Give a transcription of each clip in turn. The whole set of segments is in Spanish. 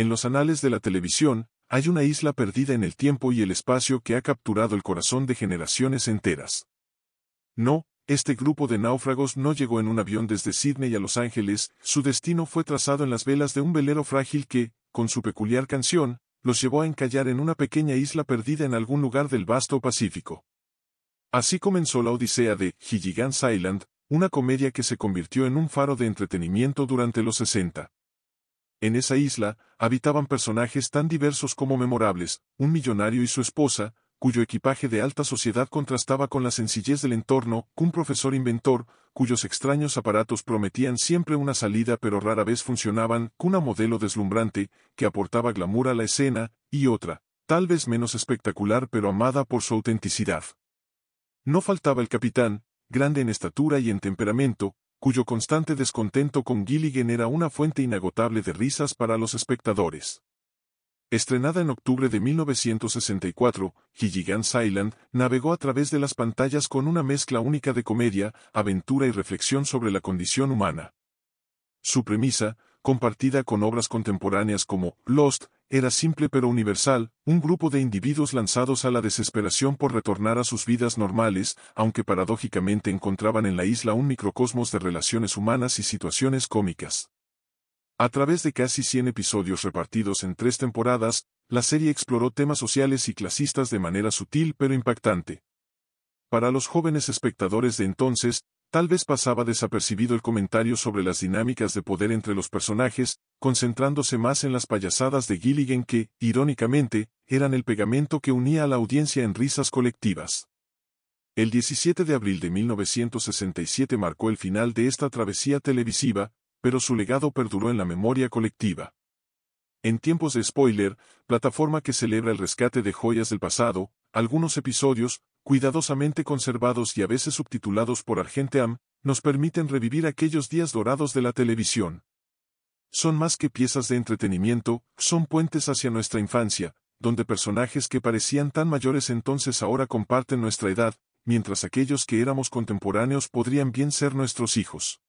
En los anales de la televisión, hay una isla perdida en el tiempo y el espacio que ha capturado el corazón de generaciones enteras. No, este grupo de náufragos no llegó en un avión desde Sydney a Los Ángeles, su destino fue trazado en las velas de un velero frágil que, con su peculiar canción, los llevó a encallar en una pequeña isla perdida en algún lugar del vasto Pacífico. Así comenzó la odisea de Gilligan's Island, una comedia que se convirtió en un faro de entretenimiento durante los 60. En esa isla, habitaban personajes tan diversos como memorables, un millonario y su esposa, cuyo equipaje de alta sociedad contrastaba con la sencillez del entorno, un profesor inventor, cuyos extraños aparatos prometían siempre una salida pero rara vez funcionaban, una modelo deslumbrante, que aportaba glamour a la escena, y otra, tal vez menos espectacular pero amada por su autenticidad. No faltaba el capitán, grande en estatura y en temperamento, cuyo constante descontento con Gilligan era una fuente inagotable de risas para los espectadores. Estrenada en octubre de 1964, Gilligan's Island navegó a través de las pantallas con una mezcla única de comedia, aventura y reflexión sobre la condición humana. Su premisa, compartida con obras contemporáneas como Lost, era simple pero universal, un grupo de individuos lanzados a la desesperación por retornar a sus vidas normales, aunque paradójicamente encontraban en la isla un microcosmos de relaciones humanas y situaciones cómicas. A través de casi 100 episodios repartidos en tres temporadas, la serie exploró temas sociales y clasistas de manera sutil pero impactante. Para los jóvenes espectadores de entonces, Tal vez pasaba desapercibido el comentario sobre las dinámicas de poder entre los personajes, concentrándose más en las payasadas de Gilligan que, irónicamente, eran el pegamento que unía a la audiencia en risas colectivas. El 17 de abril de 1967 marcó el final de esta travesía televisiva, pero su legado perduró en la memoria colectiva. En tiempos de spoiler, plataforma que celebra el rescate de joyas del pasado, algunos episodios, cuidadosamente conservados y a veces subtitulados por Argenteam, nos permiten revivir aquellos días dorados de la televisión. Son más que piezas de entretenimiento, son puentes hacia nuestra infancia, donde personajes que parecían tan mayores entonces ahora comparten nuestra edad, mientras aquellos que éramos contemporáneos podrían bien ser nuestros hijos.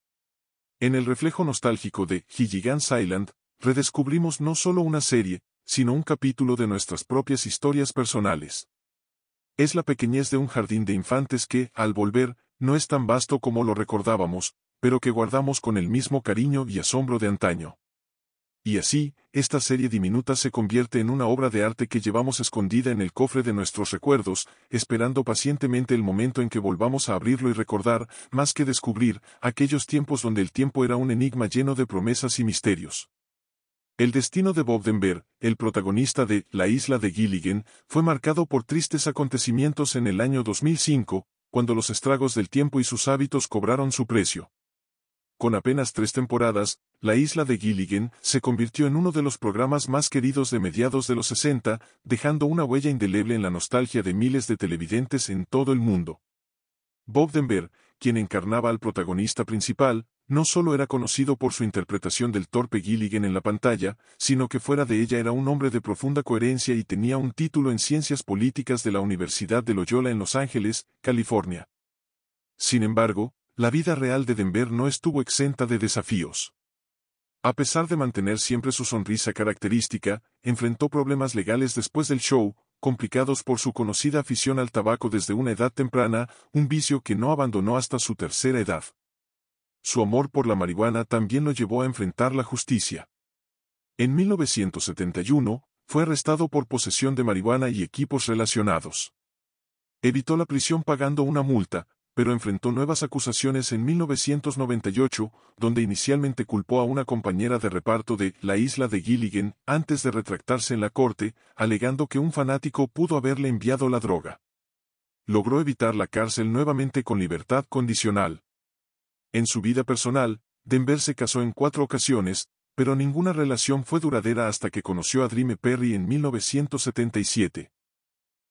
En el reflejo nostálgico de Hijigan's Island, redescubrimos no solo una serie, sino un capítulo de nuestras propias historias personales. Es la pequeñez de un jardín de infantes que, al volver, no es tan vasto como lo recordábamos, pero que guardamos con el mismo cariño y asombro de antaño. Y así, esta serie diminuta se convierte en una obra de arte que llevamos escondida en el cofre de nuestros recuerdos, esperando pacientemente el momento en que volvamos a abrirlo y recordar, más que descubrir, aquellos tiempos donde el tiempo era un enigma lleno de promesas y misterios. El destino de Bob Denver, el protagonista de La isla de Gilligan, fue marcado por tristes acontecimientos en el año 2005, cuando los estragos del tiempo y sus hábitos cobraron su precio. Con apenas tres temporadas, La isla de Gilligan se convirtió en uno de los programas más queridos de mediados de los 60, dejando una huella indeleble en la nostalgia de miles de televidentes en todo el mundo. Bob Denver, quien encarnaba al protagonista principal, no solo era conocido por su interpretación del torpe Gilligan en la pantalla, sino que fuera de ella era un hombre de profunda coherencia y tenía un título en Ciencias Políticas de la Universidad de Loyola en Los Ángeles, California. Sin embargo, la vida real de Denver no estuvo exenta de desafíos. A pesar de mantener siempre su sonrisa característica, enfrentó problemas legales después del show, complicados por su conocida afición al tabaco desde una edad temprana, un vicio que no abandonó hasta su tercera edad. Su amor por la marihuana también lo llevó a enfrentar la justicia. En 1971, fue arrestado por posesión de marihuana y equipos relacionados. Evitó la prisión pagando una multa, pero enfrentó nuevas acusaciones en 1998, donde inicialmente culpó a una compañera de reparto de La isla de Gilligan antes de retractarse en la corte, alegando que un fanático pudo haberle enviado la droga. Logró evitar la cárcel nuevamente con libertad condicional. En su vida personal, Denver se casó en cuatro ocasiones, pero ninguna relación fue duradera hasta que conoció a Dream Perry en 1977.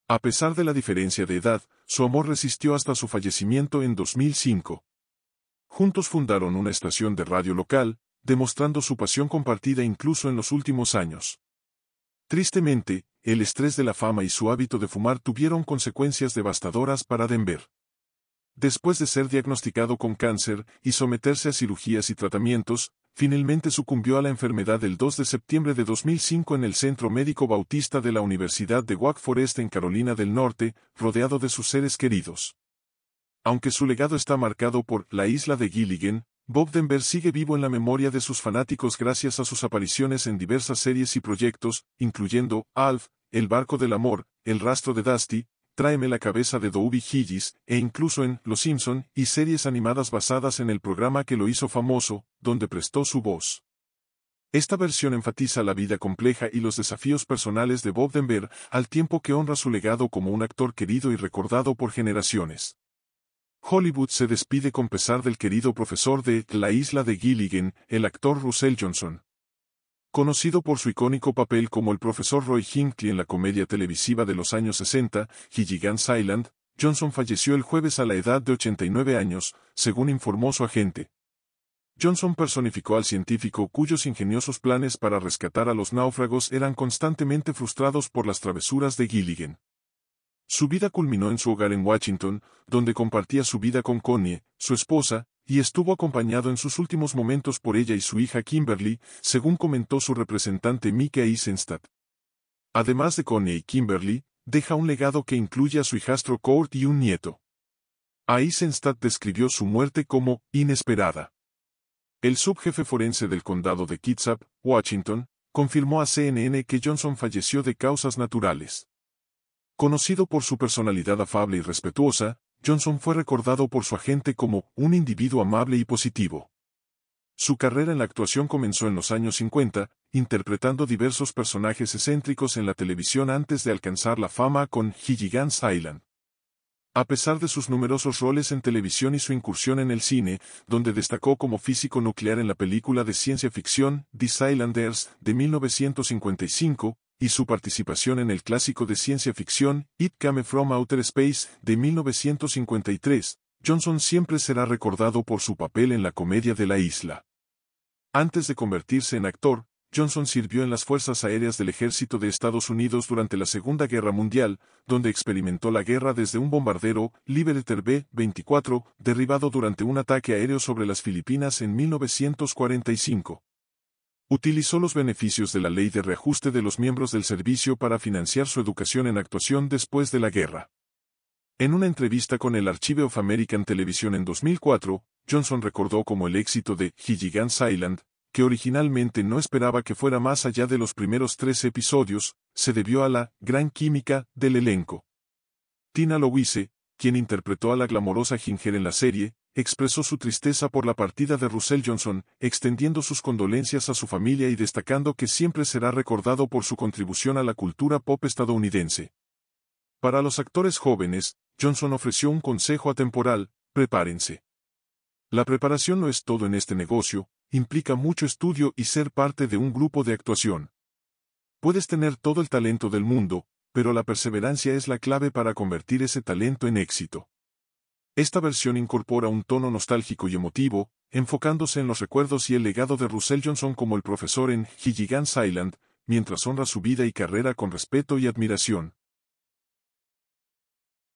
A pesar de la diferencia de edad, su amor resistió hasta su fallecimiento en 2005. Juntos fundaron una estación de radio local, demostrando su pasión compartida incluso en los últimos años. Tristemente, el estrés de la fama y su hábito de fumar tuvieron consecuencias devastadoras para Denver. Después de ser diagnosticado con cáncer y someterse a cirugías y tratamientos, finalmente sucumbió a la enfermedad el 2 de septiembre de 2005 en el Centro Médico Bautista de la Universidad de Wake Forest en Carolina del Norte, rodeado de sus seres queridos. Aunque su legado está marcado por la isla de Gilligan, Bob Denver sigue vivo en la memoria de sus fanáticos gracias a sus apariciones en diversas series y proyectos, incluyendo Alf, El Barco del Amor, El Rastro de Dusty, tráeme la cabeza de Dougie Higgins, e incluso en Los Simpson y series animadas basadas en el programa que lo hizo famoso, donde prestó su voz. Esta versión enfatiza la vida compleja y los desafíos personales de Bob Denver, al tiempo que honra su legado como un actor querido y recordado por generaciones. Hollywood se despide con pesar del querido profesor de La isla de Gilligan, el actor Russell Johnson. Conocido por su icónico papel como el profesor Roy Hinckley en la comedia televisiva de los años 60, Gilligan's Island, Johnson falleció el jueves a la edad de 89 años, según informó su agente. Johnson personificó al científico cuyos ingeniosos planes para rescatar a los náufragos eran constantemente frustrados por las travesuras de Gilligan. Su vida culminó en su hogar en Washington, donde compartía su vida con Connie, su esposa, y estuvo acompañado en sus últimos momentos por ella y su hija Kimberly, según comentó su representante Mika Eisenstadt. Además de Connie y Kimberly, deja un legado que incluye a su hijastro Court y un nieto. Eisenstadt describió su muerte como inesperada. El subjefe forense del condado de Kitsap, Washington, confirmó a CNN que Johnson falleció de causas naturales. Conocido por su personalidad afable y respetuosa, Johnson fue recordado por su agente como un individuo amable y positivo. Su carrera en la actuación comenzó en los años 50, interpretando diversos personajes excéntricos en la televisión antes de alcanzar la fama con Gilligan's Island. A pesar de sus numerosos roles en televisión y su incursión en el cine, donde destacó como físico nuclear en la película de ciencia ficción The Islanders de 1955, y su participación en el clásico de ciencia ficción It Came From Outer Space de 1953, Johnson siempre será recordado por su papel en la comedia de la isla. Antes de convertirse en actor, Johnson sirvió en las Fuerzas Aéreas del Ejército de Estados Unidos durante la Segunda Guerra Mundial, donde experimentó la guerra desde un bombardero Liberator B-24 derribado durante un ataque aéreo sobre las Filipinas en 1945. Utilizó los beneficios de la ley de reajuste de los miembros del servicio para financiar su educación en actuación después de la guerra. En una entrevista con el Archive of American Television en 2004, Johnson recordó como el éxito de Gilligan's Island, que originalmente no esperaba que fuera más allá de los primeros tres episodios, se debió a la gran química del elenco. Tina Louise, quien interpretó a la glamorosa Ginger en la serie, expresó su tristeza por la partida de Russell Johnson, extendiendo sus condolencias a su familia y destacando que siempre será recordado por su contribución a la cultura pop estadounidense. Para los actores jóvenes, Johnson ofreció un consejo atemporal, prepárense. La preparación no es todo en este negocio, implica mucho estudio y ser parte de un grupo de actuación. Puedes tener todo el talento del mundo, pero la perseverancia es la clave para convertir ese talento en éxito. Esta versión incorpora un tono nostálgico y emotivo, enfocándose en los recuerdos y el legado de Russell Johnson como el profesor en Gilligan's Island, mientras honra su vida y carrera con respeto y admiración.